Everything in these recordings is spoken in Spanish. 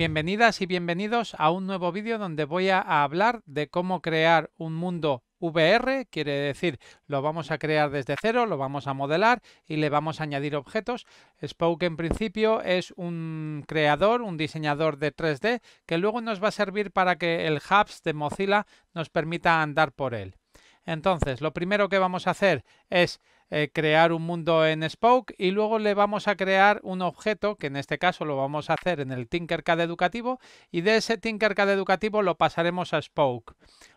Bienvenidas y bienvenidos a un nuevo vídeo donde voy a hablar de cómo crear un mundo VR, quiere decir, lo vamos a crear desde cero, lo vamos a modelar y le vamos a añadir objetos. Spoke en principio es un creador, un diseñador de 3D que luego nos va a servir para que el Hubs de Mozilla nos permita andar por él. Entonces, lo primero que vamos a hacer es eh, crear un mundo en Spoke y luego le vamos a crear un objeto que en este caso lo vamos a hacer en el Tinkercad educativo y de ese Tinkercad educativo lo pasaremos a Spoke.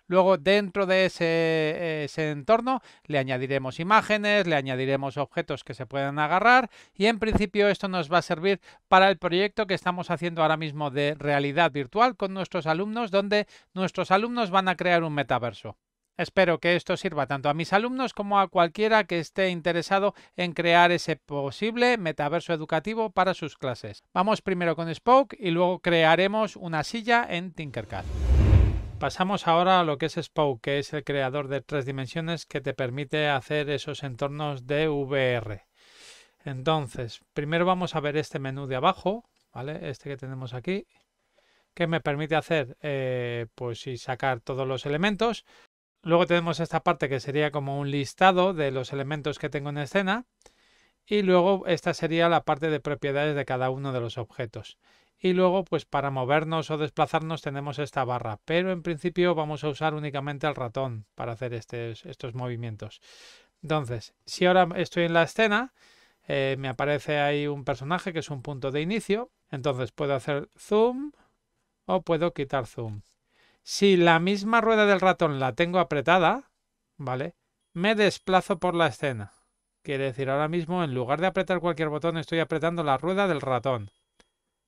Luego dentro de ese, entorno le añadiremos imágenes, le añadiremos objetos que se puedan agarrar y en principio esto nos va a servir para el proyecto que estamos haciendo ahora mismo de realidad virtual con nuestros alumnos donde nuestros alumnos van a crear un metaverso. Espero que esto sirva tanto a mis alumnos como a cualquiera que esté interesado en crear ese posible metaverso educativo para sus clases. Vamos primero con Spoke y luego crearemos una silla en Tinkercad. Pasamos ahora a lo que es Spoke, que es el creador de tres dimensiones que te permite hacer esos entornos de VR. Entonces, primero vamos a ver este menú de abajo, ¿vale? Este que tenemos aquí, que me permite hacer, eh, pues, y sacar todos los elementos, Luego tenemos esta parte que sería como un listado de los elementos que tengo en escena. Y luego esta sería la parte de propiedades de cada uno de los objetos. Y luego, pues para movernos o desplazarnos tenemos esta barra. Pero en principio vamos a usar únicamente el ratón para hacer estos movimientos. Entonces, si ahora estoy en la escena, eh, me aparece ahí un personaje que es un punto de inicio. Entonces puedo hacer zoom o puedo quitar zoom. Si la misma rueda del ratón la tengo apretada, ¿vale? Me desplazo por la escena. Quiere decir, ahora mismo en lugar de apretar cualquier botón estoy apretando la rueda del ratón.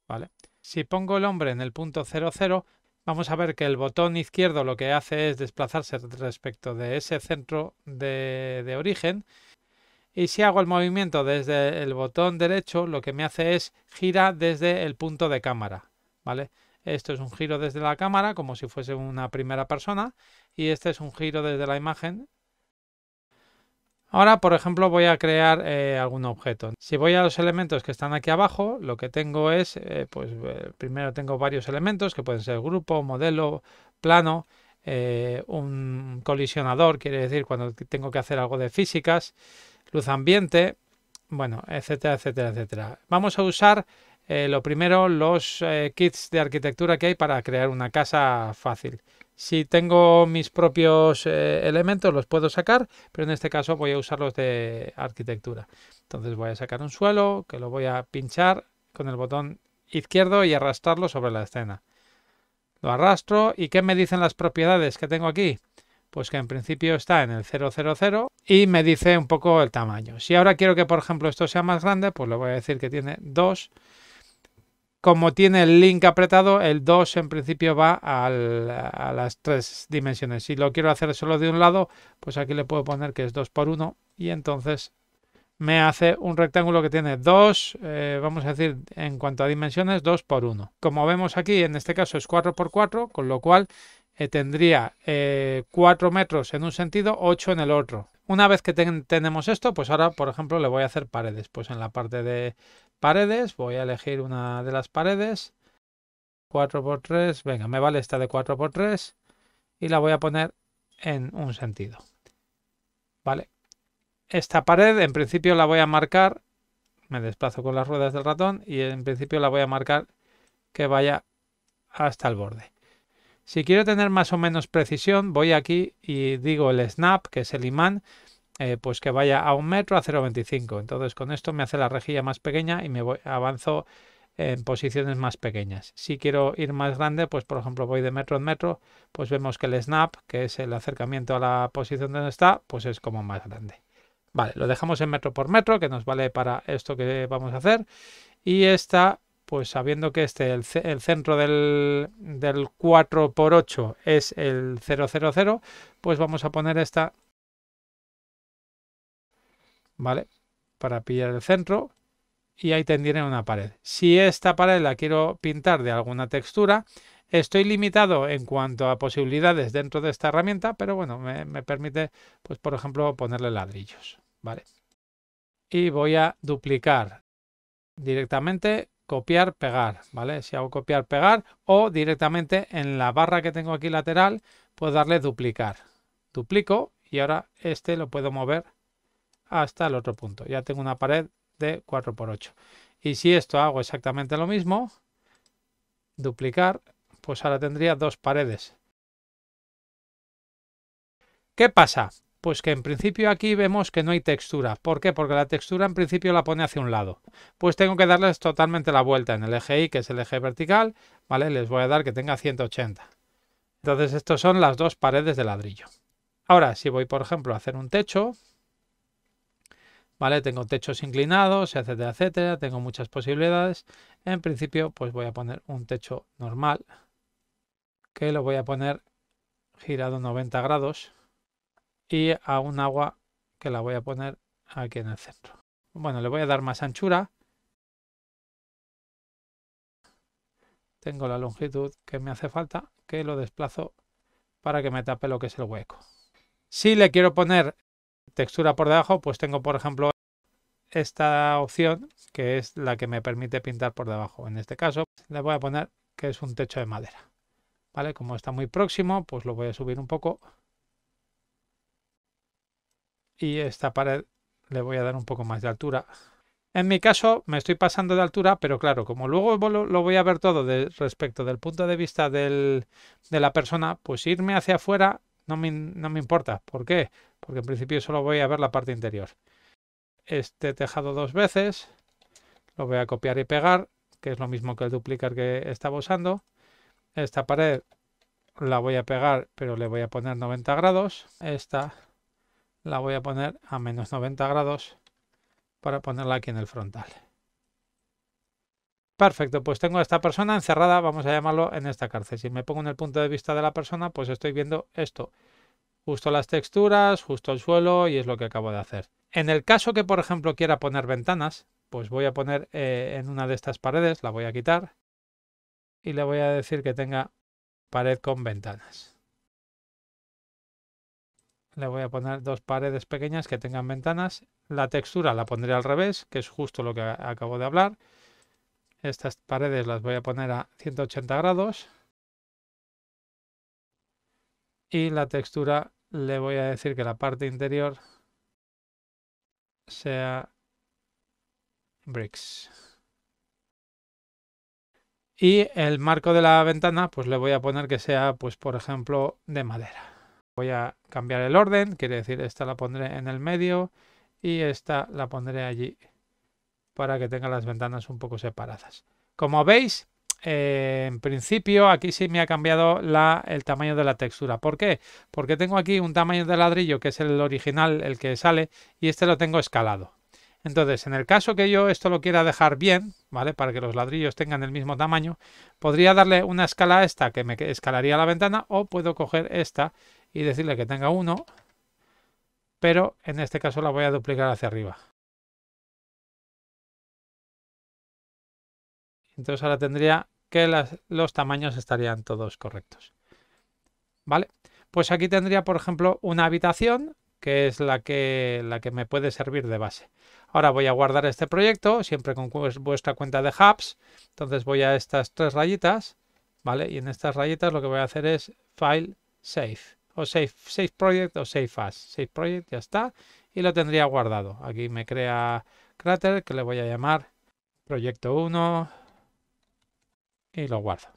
¿Vale? Si pongo el hombre en el punto 00, vamos a ver que el botón izquierdo lo que hace es desplazarse respecto de ese centro de, de origen. Y si hago el movimiento desde el botón derecho, lo que me hace es gira desde el punto de cámara. ¿Vale? Esto es un giro desde la cámara, como si fuese una primera persona, y este es un giro desde la imagen. Ahora, por ejemplo, voy a crear eh, algún objeto. Si voy a los elementos que están aquí abajo, lo que tengo es, eh, pues eh, primero tengo varios elementos que pueden ser grupo, modelo, plano, un colisionador, quiere decir cuando tengo que hacer algo de físicas, luz ambiente, bueno, etcétera, etcétera, etcétera. Vamos a usar eh, lo primero, los eh, kits de arquitectura que hay para crear una casa fácil. Si tengo mis propios eh, elementos, los puedo sacar, pero en este caso voy a usar los de arquitectura. Entonces voy a sacar un suelo que lo voy a pinchar con el botón izquierdo y arrastrarlo sobre la escena. Lo arrastro y ¿qué me dicen las propiedades que tengo aquí? Pues que en principio está en el 000 y me dice un poco el tamaño. Si ahora quiero que por ejemplo esto sea más grande, pues le voy a decir que tiene 2 como tiene el link apretado, el 2 en principio va a las tres dimensiones. Si lo quiero hacer solo de un lado, pues aquí le puedo poner que es 2 por 1 y entonces me hace un rectángulo que tiene 2, eh, vamos a decir, en cuanto a dimensiones, 2 por 1. Como vemos aquí, en este caso es 4 por 4, con lo cual eh, tendría 4 eh, metros en un sentido, 8 en el otro. Una vez que tenemos esto, pues ahora, por ejemplo, le voy a hacer paredes. Pues en la parte de paredes, voy a elegir una de las paredes. 4x3, venga, me vale esta de 4x3 y la voy a poner en un sentido. Vale. Esta pared en principio la voy a marcar, me desplazo con las ruedas del ratón y en principio la voy a marcar que vaya hasta el borde. Si quiero tener más o menos precisión, voy aquí y digo el snap, que es el imán, eh, pues que vaya a un metro a 0,25. Entonces con esto me hace la rejilla más pequeña y me avanzo en posiciones más pequeñas. Si quiero ir más grande, pues por ejemplo voy de metro en metro, pues vemos que el snap, que es el acercamiento a la posición donde está, pues es como más grande. Vale, lo dejamos en metro por metro, que nos vale para esto que vamos a hacer. Y esta, pues sabiendo que este, el, el centro del, del 4x8 es el 000, pues vamos a poner esta ¿vale? Para pillar el centro y ahí tendré una pared. Si esta pared la quiero pintar de alguna textura, estoy limitado en cuanto a posibilidades dentro de esta herramienta, pero bueno, me, permite, pues por ejemplo, ponerle ladrillos, ¿vale? Y voy a duplicar directamente copiar, pegar, ¿vale? Si hago copiar, pegar o directamente en la barra que tengo aquí lateral, puedo darle duplicar. Duplico y ahora este lo puedo mover hasta el otro punto. Ya tengo una pared de 4 por 8. Y si esto hago exactamente lo mismo, duplicar, pues ahora tendría dos paredes. ¿Qué pasa? Pues que en principio aquí vemos que no hay textura. ¿Por qué? Porque la textura en principio la pone hacia un lado. Pues tengo que darles totalmente la vuelta en el eje Y, que es el eje vertical, ¿vale? Les voy a dar que tenga 180. Entonces, estas son las dos paredes de ladrillo. Ahora, si voy, por ejemplo, a hacer un techo, ¿vale? Tengo techos inclinados, etcétera, etcétera, tengo muchas posibilidades. En principio, pues voy a poner un techo normal, que lo voy a poner girado 90 grados y a un agua que la voy a poner aquí en el centro. Bueno, le voy a dar más anchura. Tengo la longitud que me hace falta, que lo desplazo para que me tape lo que es el hueco. Si le quiero poner textura por debajo, pues tengo, por ejemplo, esta opción que es la que me permite pintar por debajo. En este caso, le voy a poner que es un techo de madera. ¿Vale? Como está muy próximo, pues lo voy a subir un poco. Y esta pared le voy a dar un poco más de altura. En mi caso me estoy pasando de altura, pero claro, como luego lo voy a ver todo respecto del punto de vista del, de la persona, pues irme hacia afuera no me, no me importa. ¿Por qué? porque en principio solo voy a ver la parte interior. Este tejado dos veces, lo voy a copiar y pegar, que es lo mismo que el duplicar que estaba usando. Esta pared la voy a pegar, pero le voy a poner 90 grados. Esta la voy a poner a menos 90 grados para ponerla aquí en el frontal. Perfecto, pues tengo a esta persona encerrada, vamos a llamarlo, en esta cárcel. Si me pongo en el punto de vista de la persona, pues estoy viendo esto justo las texturas, justo el suelo y es lo que acabo de hacer. En el caso que por ejemplo quiera poner ventanas, pues voy a poner eh, en una de estas paredes, la voy a quitar y le voy a decir que tenga pared con ventanas. Le voy a poner dos paredes pequeñas que tengan ventanas. La textura la pondré al revés, que es justo lo que acabo de hablar. Estas paredes las voy a poner a 180 grados. Y la textura le voy a decir que la parte interior sea bricks. Y el marco de la ventana, pues le voy a poner que sea, pues por ejemplo, de madera. Voy a cambiar el orden, quiere decir, esta la pondré en el medio y esta la pondré allí para que tenga las ventanas un poco separadas. Como veis, eh, en principio aquí sí me ha cambiado el tamaño de la textura. ¿Por qué? Porque tengo aquí un tamaño de ladrillo que es el original, el que sale, y este lo tengo escalado. Entonces, en el caso que yo esto lo quiera dejar bien, ¿vale? Para que los ladrillos tengan el mismo tamaño, podría darle una escala a esta que me escalaría la ventana o puedo coger esta y decirle que tenga uno, pero en este caso la voy a duplicar hacia arriba. Entonces ahora tendría que los tamaños estarían todos correctos. ¿Vale? Pues aquí tendría, por ejemplo, una habitación, que es la que, la que me puede servir de base. Ahora voy a guardar este proyecto, siempre con vuestra cuenta de Hubs. Entonces voy a estas tres rayitas, ¿vale? Y en estas rayitas lo que voy a hacer es File, Save. O Save, save Project o Save As. Save Project, ya está. Y lo tendría guardado. Aquí me crea cráter, que le voy a llamar Proyecto 1, y lo guardo.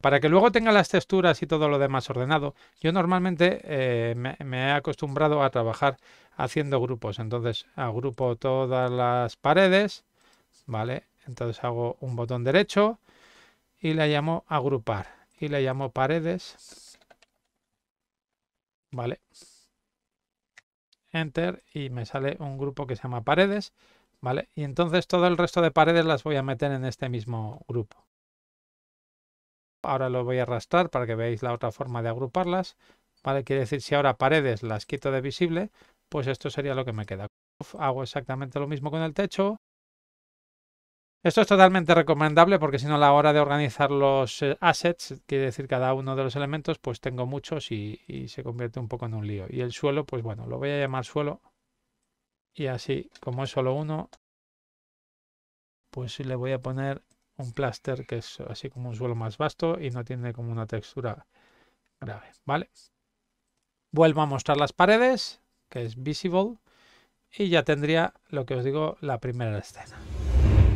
Para que luego tenga las texturas y todo lo demás ordenado, yo normalmente eh, me, he acostumbrado a trabajar haciendo grupos. Entonces agrupo todas las paredes, ¿vale? Entonces hago un botón derecho y le llamo agrupar. Y le llamo paredes, ¿vale? Enter y me sale un grupo que se llama paredes, ¿vale? Y entonces todo el resto de paredes las voy a meter en este mismo grupo ahora lo voy a arrastrar para que veáis la otra forma de agruparlas, ¿vale? Quiere decir, si ahora paredes las quito de visible, pues esto sería lo que me queda. Hago exactamente lo mismo con el techo. Esto es totalmente recomendable porque si no a la hora de organizar los eh, assets, quiere decir cada uno de los elementos, pues tengo muchos y, y se convierte un poco en un lío. Y el suelo, pues bueno, lo voy a llamar suelo. Y así, como es solo uno, pues le voy a poner un pláster que es así como un suelo más vasto y no tiene como una textura grave, ¿vale? Vuelvo a mostrar las paredes, que es visible, y ya tendría lo que os digo, la primera escena.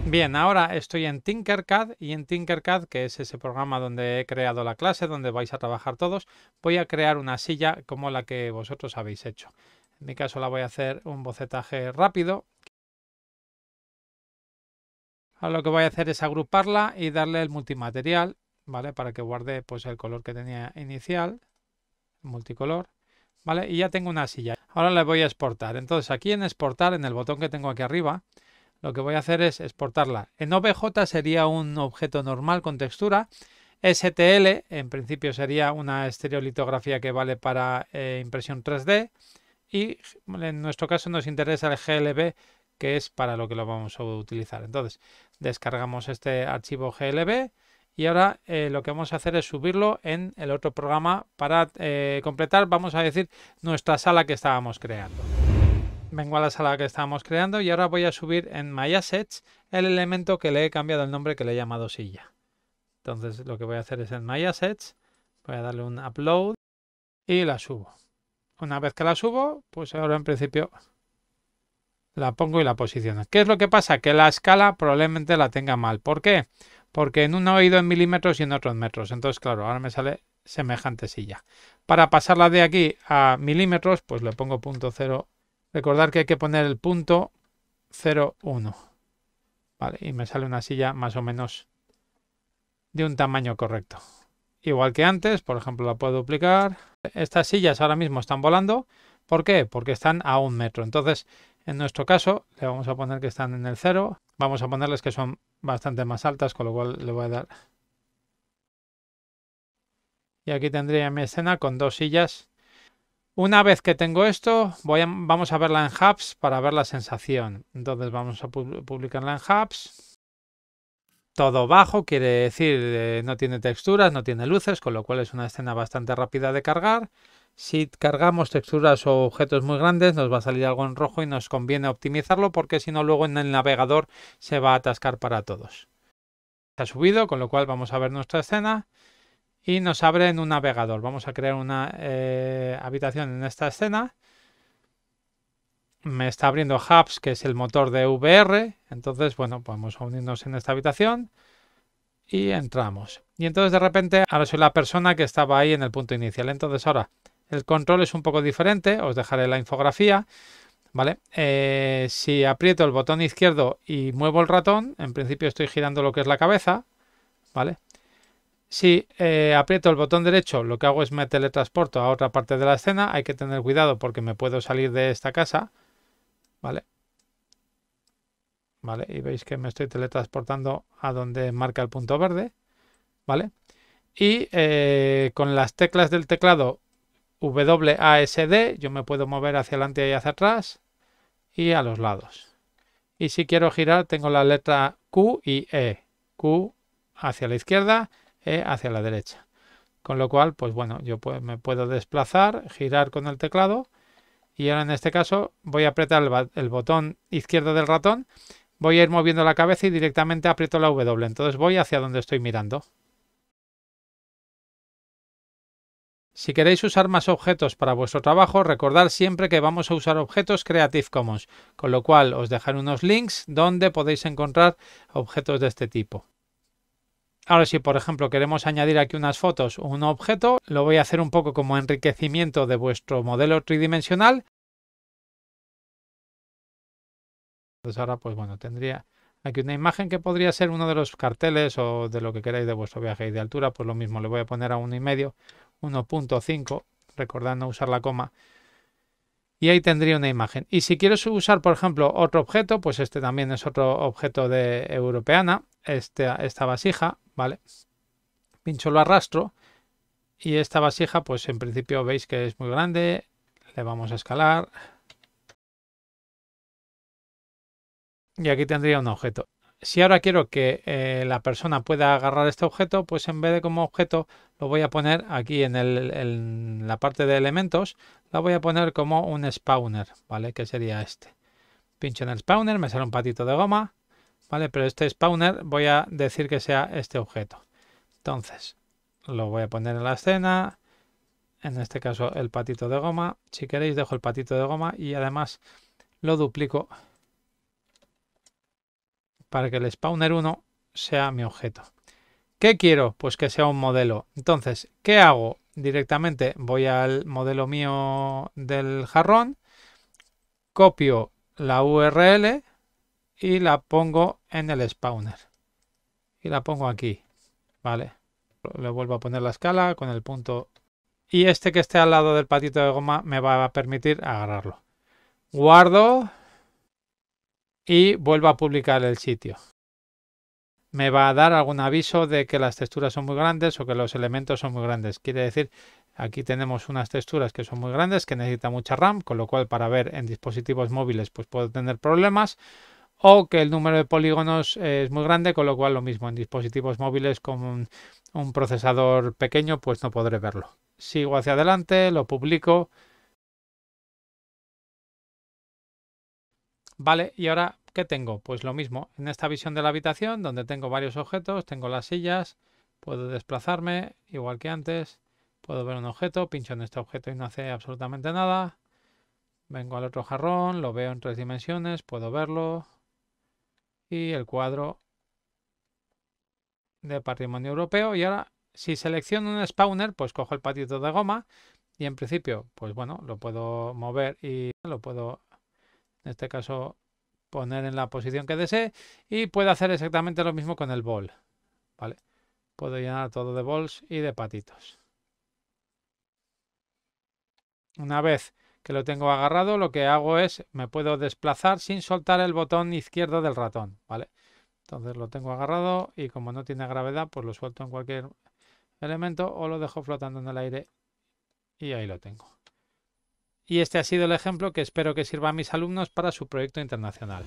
Bien, ahora estoy en Tinkercad y en Tinkercad, que es ese programa donde he creado la clase, donde vais a trabajar todos, voy a crear una silla como la que vosotros habéis hecho. En mi caso la voy a hacer un bocetaje rápido Ahora lo que voy a hacer es agruparla y darle el multimaterial, ¿vale? Para que guarde pues el color que tenía inicial, multicolor, ¿vale? Y ya tengo una silla. Ahora le voy a exportar. Entonces aquí en exportar, en el botón que tengo aquí arriba, lo que voy a hacer es exportarla. En OBJ sería un objeto normal con textura. STL, en principio sería una estereolitografía que vale para eh, impresión 3D. Y en nuestro caso nos interesa el GLB, que es para lo que lo vamos a utilizar. Entonces, Descargamos este archivo GLB y ahora eh, lo que vamos a hacer es subirlo en el otro programa para eh, completar, vamos a decir, nuestra sala que estábamos creando. Vengo a la sala que estábamos creando y ahora voy a subir en maya el elemento que le he cambiado el nombre que le he llamado silla. Entonces lo que voy a hacer es en maya voy a darle un upload y la subo. Una vez que la subo, pues ahora en principio la pongo y la posiciono. ¿Qué es lo que pasa? Que la escala probablemente la tenga mal. ¿Por qué? Porque en uno he ido en milímetros y en otros en metros. Entonces, claro, ahora me sale semejante silla. Para pasarla de aquí a milímetros, pues le pongo punto cero. Recordar que hay que poner el punto 0,1. Vale, y me sale una silla más o menos de un tamaño correcto. Igual que antes, por ejemplo, la puedo duplicar. Estas sillas ahora mismo están volando. ¿Por qué? Porque están a un metro. Entonces, en nuestro caso, le vamos a poner que están en el cero. Vamos a ponerles que son bastante más altas, con lo cual le voy a dar. Y aquí tendría mi escena con dos sillas. Una vez que tengo esto, voy vamos a verla en Hubs para ver la sensación. Entonces vamos a publicarla en Hubs. Todo bajo, quiere decir eh, no tiene texturas, no tiene luces, con lo cual es una escena bastante rápida de cargar. Si cargamos texturas o objetos muy grandes nos va a salir algo en rojo y nos conviene optimizarlo porque si no luego en el navegador se va a atascar para todos. Se ha subido, con lo cual vamos a ver nuestra escena y nos abre en un navegador. Vamos a crear una eh, habitación en esta escena. Me está abriendo Hubs, que es el motor de VR. Entonces, bueno, podemos unirnos en esta habitación y entramos. Y entonces de repente ahora soy la persona que estaba ahí en el punto inicial. Entonces ahora el control es un poco diferente, os dejaré la infografía. ¿Vale? Eh, si aprieto el botón izquierdo y muevo el ratón, en principio estoy girando lo que es la cabeza, ¿vale? Si eh, aprieto el botón derecho, lo que hago es me teletransporto a otra parte de la escena. Hay que tener cuidado porque me puedo salir de esta casa, ¿vale? ¿Vale? Y veis que me estoy teletransportando a donde marca el punto verde, ¿vale? Y eh, con las teclas del teclado WASD, yo me puedo mover hacia adelante y hacia atrás y a los lados. Y si quiero girar, tengo la letra Q y E. Q hacia la izquierda, E hacia la derecha. Con lo cual, pues bueno, yo me puedo desplazar, girar con el teclado. Y ahora en este caso voy a apretar el, botón izquierdo del ratón. Voy a ir moviendo la cabeza y directamente aprieto la W. Entonces voy hacia donde estoy mirando. Si queréis usar más objetos para vuestro trabajo, recordad siempre que vamos a usar objetos Creative Commons, con lo cual os dejaré unos links donde podéis encontrar objetos de este tipo. Ahora si por ejemplo queremos añadir aquí unas fotos o un objeto, lo voy a hacer un poco como enriquecimiento de vuestro modelo tridimensional. Entonces ahora pues bueno, tendría aquí una imagen que podría ser uno de los carteles o de lo que queráis de vuestro viaje y de altura, pues lo mismo, le voy a poner a uno y medio 1.5, recordando usar la coma, y ahí tendría una imagen. Y si quiero usar, por ejemplo, otro objeto, pues este también es otro objeto de europeana, este, esta vasija, ¿vale? Pincho lo arrastro y esta vasija, pues en principio veis que es muy grande, le vamos a escalar. Y aquí tendría un objeto si ahora quiero que eh, la persona pueda agarrar este objeto, pues en vez de como objeto lo voy a poner aquí en, la parte de elementos, la voy a poner como un spawner, ¿vale? Que sería este. Pincho en el spawner, me sale un patito de goma, ¿vale? Pero este spawner voy a decir que sea este objeto. Entonces, lo voy a poner en la escena, en este caso el patito de goma. Si queréis dejo el patito de goma y además lo duplico para que el spawner 1 sea mi objeto. ¿Qué quiero? Pues que sea un modelo. Entonces, ¿qué hago? Directamente voy al modelo mío del jarrón, copio la URL y la pongo en el spawner. Y la pongo aquí, ¿vale? Le vuelvo a poner la escala con el punto. Y este que esté al lado del patito de goma me va a permitir agarrarlo. Guardo, y vuelvo a publicar el sitio. Me va a dar algún aviso de que las texturas son muy grandes o que los elementos son muy grandes. Quiere decir, aquí tenemos unas texturas que son muy grandes, que necesita mucha RAM, con lo cual para ver en dispositivos móviles pues puedo tener problemas. O que el número de polígonos es muy grande, con lo cual lo mismo en dispositivos móviles con un, un procesador pequeño pues no podré verlo. Sigo hacia adelante, lo publico Vale, y ahora, ¿qué tengo? Pues lo mismo, en esta visión de la habitación, donde tengo varios objetos, tengo las sillas, puedo desplazarme igual que antes, puedo ver un objeto, pincho en este objeto y no hace absolutamente nada. Vengo al otro jarrón, lo veo en tres dimensiones, puedo verlo. Y el cuadro de patrimonio europeo. Y ahora, si selecciono un spawner, pues cojo el patito de goma. Y en principio, pues bueno, lo puedo mover y lo puedo en este caso poner en la posición que desee y puedo hacer exactamente lo mismo con el bol, ¿vale? Puedo llenar todo de bols y de patitos. Una vez que lo tengo agarrado, lo que hago es me puedo desplazar sin soltar el botón izquierdo del ratón, ¿vale? Entonces lo tengo agarrado y como no tiene gravedad, pues lo suelto en cualquier elemento o lo dejo flotando en el aire y ahí lo tengo y este ha sido el ejemplo que espero que sirva a mis alumnos para su proyecto internacional.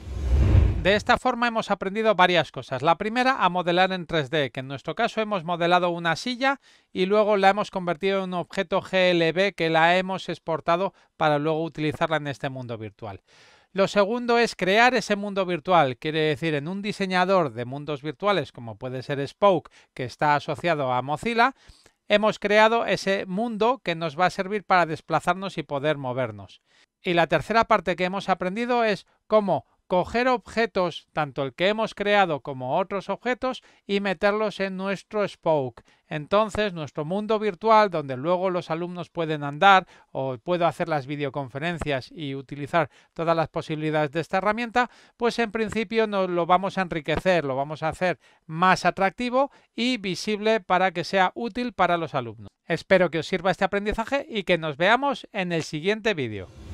De esta forma hemos aprendido varias cosas. La primera, a modelar en 3D, que en nuestro caso hemos modelado una silla y luego la hemos convertido en un objeto GLB que la hemos exportado para luego utilizarla en este mundo virtual. Lo segundo es crear ese mundo virtual, quiere decir en un diseñador de mundos virtuales como puede ser Spoke, que está asociado a Mozilla, hemos creado ese mundo que nos va a servir para desplazarnos y poder movernos. Y la tercera parte que hemos aprendido es cómo coger objetos, tanto el que hemos creado como otros objetos, y meterlos en nuestro Spoke. Entonces, nuestro mundo virtual, donde luego los alumnos pueden andar o puedo hacer las videoconferencias y utilizar todas las posibilidades de esta herramienta, pues en principio nos lo vamos a enriquecer, lo vamos a hacer más atractivo y visible para que sea útil para los alumnos. Espero que os sirva este aprendizaje y que nos veamos en el siguiente vídeo.